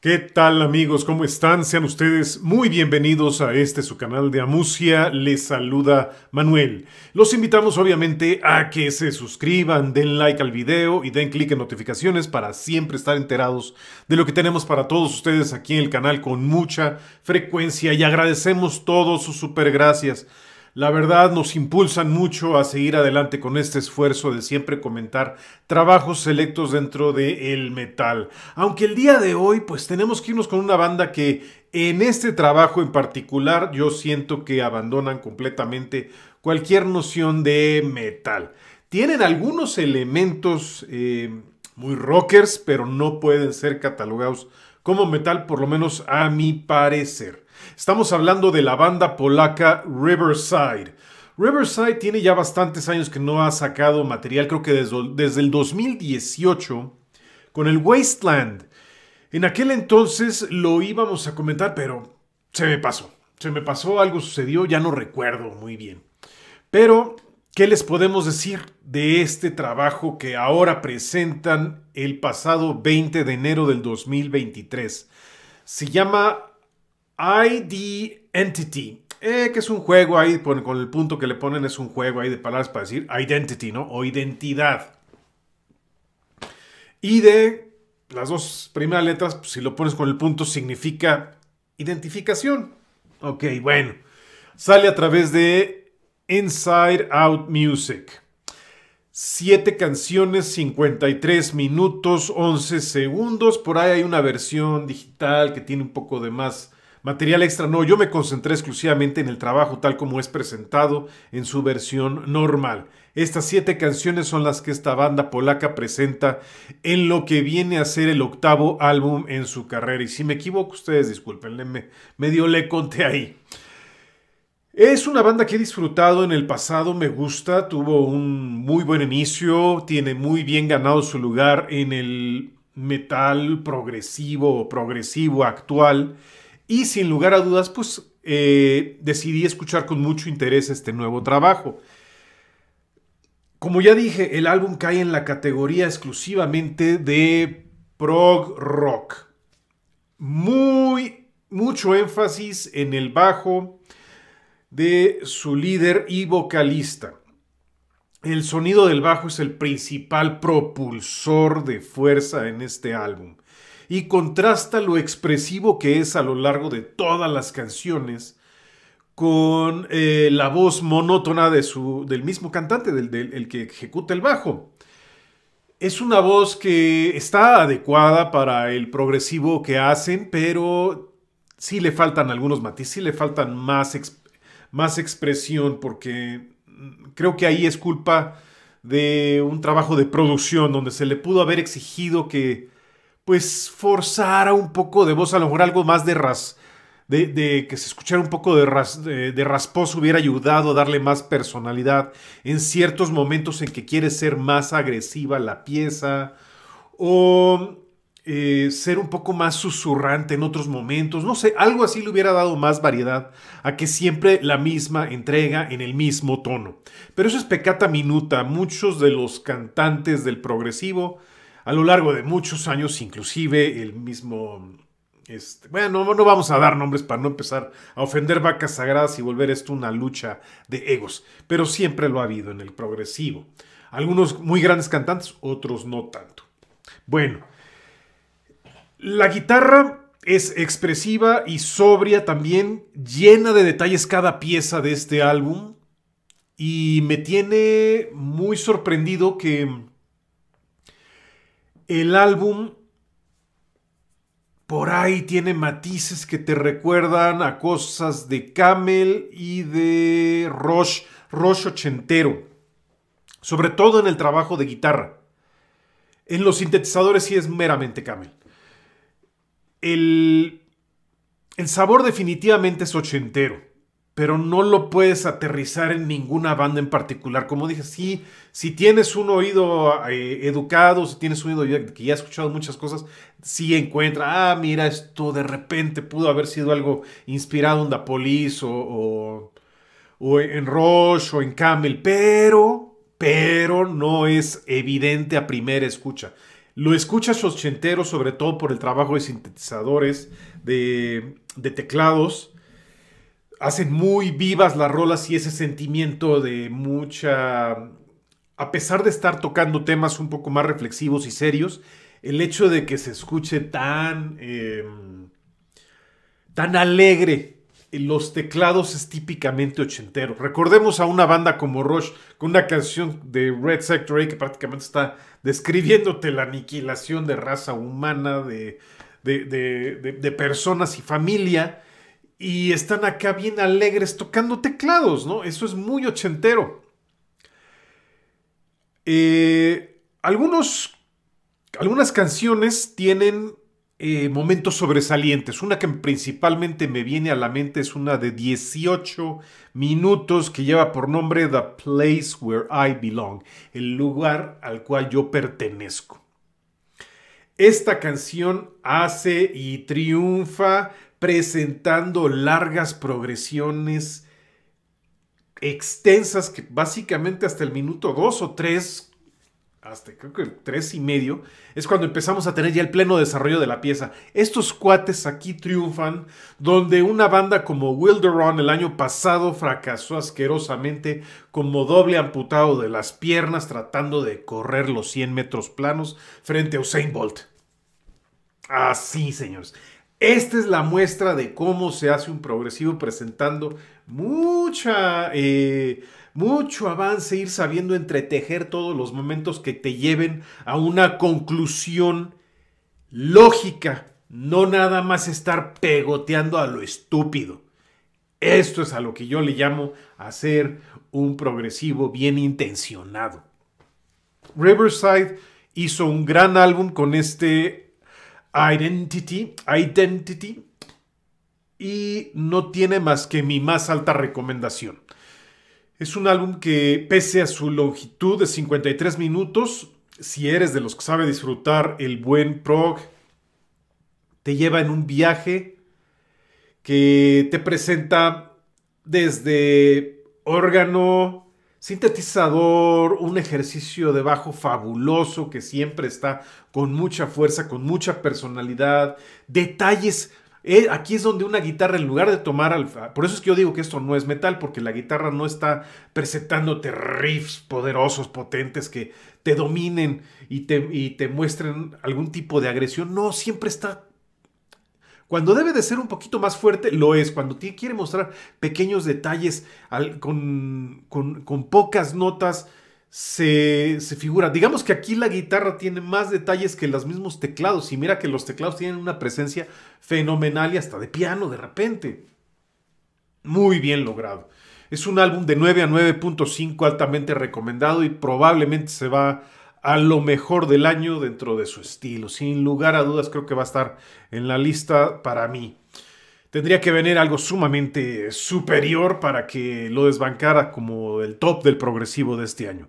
¿Qué tal amigos? ¿Cómo están? Sean ustedes muy bienvenidos a este su canal de Amusia. Les saluda Manuel. Los invitamos obviamente a que se suscriban, den like al video y den clic en notificaciones para siempre estar enterados de lo que tenemos para todos ustedes aquí en el canal con mucha frecuencia y agradecemos todos sus super gracias la verdad nos impulsan mucho a seguir adelante con este esfuerzo de siempre comentar trabajos selectos dentro del metal. Aunque el día de hoy pues tenemos que irnos con una banda que en este trabajo en particular yo siento que abandonan completamente cualquier noción de metal. Tienen algunos elementos eh, muy rockers, pero no pueden ser catalogados como metal, por lo menos a mi parecer. Estamos hablando de la banda polaca Riverside. Riverside tiene ya bastantes años que no ha sacado material, creo que desde, desde el 2018, con el Wasteland. En aquel entonces lo íbamos a comentar, pero se me pasó. Se me pasó, algo sucedió, ya no recuerdo muy bien. Pero, ¿qué les podemos decir de este trabajo que ahora presentan el pasado 20 de enero del 2023? Se llama ID Entity, eh, que es un juego ahí, con el punto que le ponen es un juego ahí de palabras para decir identity, ¿no? O identidad. Y de las dos primeras letras, pues, si lo pones con el punto, significa identificación. Ok, bueno. Sale a través de Inside Out Music. Siete canciones, 53 minutos, 11 segundos. Por ahí hay una versión digital que tiene un poco de más Material extra no, yo me concentré exclusivamente en el trabajo tal como es presentado en su versión normal. Estas siete canciones son las que esta banda polaca presenta en lo que viene a ser el octavo álbum en su carrera. Y si me equivoco, ustedes discúlpenme, me, medio le conté ahí. Es una banda que he disfrutado en el pasado, me gusta, tuvo un muy buen inicio, tiene muy bien ganado su lugar en el metal progresivo o progresivo actual. Y sin lugar a dudas, pues eh, decidí escuchar con mucho interés este nuevo trabajo. Como ya dije, el álbum cae en la categoría exclusivamente de prog rock. Muy, mucho énfasis en el bajo de su líder y vocalista. El sonido del bajo es el principal propulsor de fuerza en este álbum y contrasta lo expresivo que es a lo largo de todas las canciones con eh, la voz monótona de su, del mismo cantante, del, del que ejecuta el bajo. Es una voz que está adecuada para el progresivo que hacen, pero sí le faltan algunos matices, sí le faltan más, más expresión, porque mm, creo que ahí es culpa de un trabajo de producción donde se le pudo haber exigido que pues forzara un poco de voz, a lo mejor algo más de ras, de, que se escuchara un poco de, ras, de, hubiera ayudado a darle más personalidad en ciertos momentos en que quiere ser más agresiva la pieza o eh, ser un poco más susurrante en otros momentos, no sé, algo así le hubiera dado más variedad a que siempre la misma entrega en el mismo tono. Pero eso es pecata minuta, muchos de los cantantes del progresivo a lo largo de muchos años, inclusive el mismo... Este, bueno, no, no vamos a dar nombres para no empezar a ofender vacas sagradas y volver esto una lucha de egos, pero siempre lo ha habido en el progresivo. Algunos muy grandes cantantes, otros no tanto. Bueno, la guitarra es expresiva y sobria también, llena de detalles cada pieza de este álbum y me tiene muy sorprendido que el álbum por ahí tiene matices que te recuerdan a cosas de Camel y de Roche, Roche ochentero, sobre todo en el trabajo de guitarra. En los sintetizadores sí es meramente Camel. El, el sabor definitivamente es ochentero pero no lo puedes aterrizar en ninguna banda en particular. Como dije, si tienes un oído eh, educado, si tienes un oído que ya ha escuchado muchas cosas, sí encuentra, ah, mira, esto de repente pudo haber sido algo inspirado en Dapolis o, o, en Roche o en Camel, pero, pero no es evidente a primera escucha. Lo escuchas ochentero, sobre todo por el trabajo de sintetizadores, de, de teclados, hacen muy vivas las rolas y ese sentimiento de mucha... A pesar de estar tocando temas un poco más reflexivos y serios, el hecho de que se escuche tan... Em, tan alegre. Los teclados es típicamente ochentero. Recordemos a una banda como Rush con una canción de Red Sector A que prácticamente está describiéndote la aniquilación de raza humana, de, de, de personas y familia y están acá bien alegres tocando teclados, ¿no? Eso es muy ochentero. Eh, algunos, algunas canciones tienen eh, momentos sobresalientes. Una que principalmente me viene a la mente es una de 18 minutos que lleva por nombre The Place Where I Belong, el lugar al cual yo pertenezco. Esta canción hace y triunfa presentando largas progresiones extensas que básicamente hasta el minuto 2 o 3, hasta creo que 3 y medio, es cuando empezamos a tener ya el pleno desarrollo de la pieza. Estos cuates aquí triunfan, donde una banda como Wilderon el año pasado fracasó asquerosamente como doble amputado de las piernas tratando de correr los 100 metros planos frente a Usain Bolt. Así, señores. Esta es la muestra de cómo se hace un progresivo presentando mucha, eh, mucho avance, ir sabiendo entretejer todos los momentos que te lleven a una conclusión lógica, no nada más estar pegoteando a lo estúpido. Esto es a lo que yo le llamo hacer un progresivo bien intencionado. Riverside hizo un gran álbum con este Identity, Identity, y no tiene más que mi más alta recomendación. Es un álbum que, pese a su longitud de 53 minutos, si eres de los que sabe disfrutar el buen prog, te lleva en un viaje que te presenta desde órgano, sintetizador, un ejercicio de bajo fabuloso que siempre está con mucha fuerza, con mucha personalidad, detalles. Eh, aquí es donde una guitarra, en lugar de tomar alfa, por eso es que yo digo que esto no es metal, porque la guitarra no está presentándote riffs poderosos, potentes, que te dominen y te, y te muestren algún tipo de agresión. No, siempre está cuando debe de ser un poquito más fuerte, lo es. Cuando quiere mostrar pequeños detalles con, pocas notas, se, se, figura. Digamos que aquí la guitarra tiene más detalles que los mismos teclados. Y mira que los teclados tienen una presencia fenomenal y hasta de piano de repente. Muy bien logrado. Es un álbum de 9 a 9.5 altamente recomendado y probablemente se va a lo mejor del año dentro de su estilo. Sin lugar a dudas, creo que va a estar en la lista para mí. Tendría que venir algo sumamente superior para que lo desbancara como el top del progresivo de este año.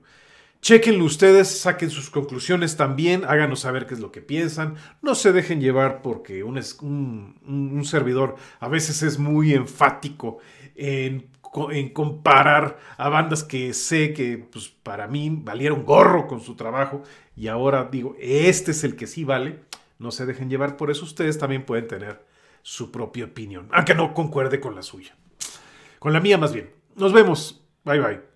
Chequenlo ustedes, saquen sus conclusiones también, háganos saber qué es lo que piensan. No se dejen llevar porque un, un servidor a veces es muy enfático en en comparar a bandas que sé que pues, para mí valieron gorro con su trabajo y ahora digo, este es el que sí vale, no se dejen llevar por eso, ustedes también pueden tener su propia opinión, aunque no concuerde con la suya, con la mía más bien. Nos vemos, bye bye.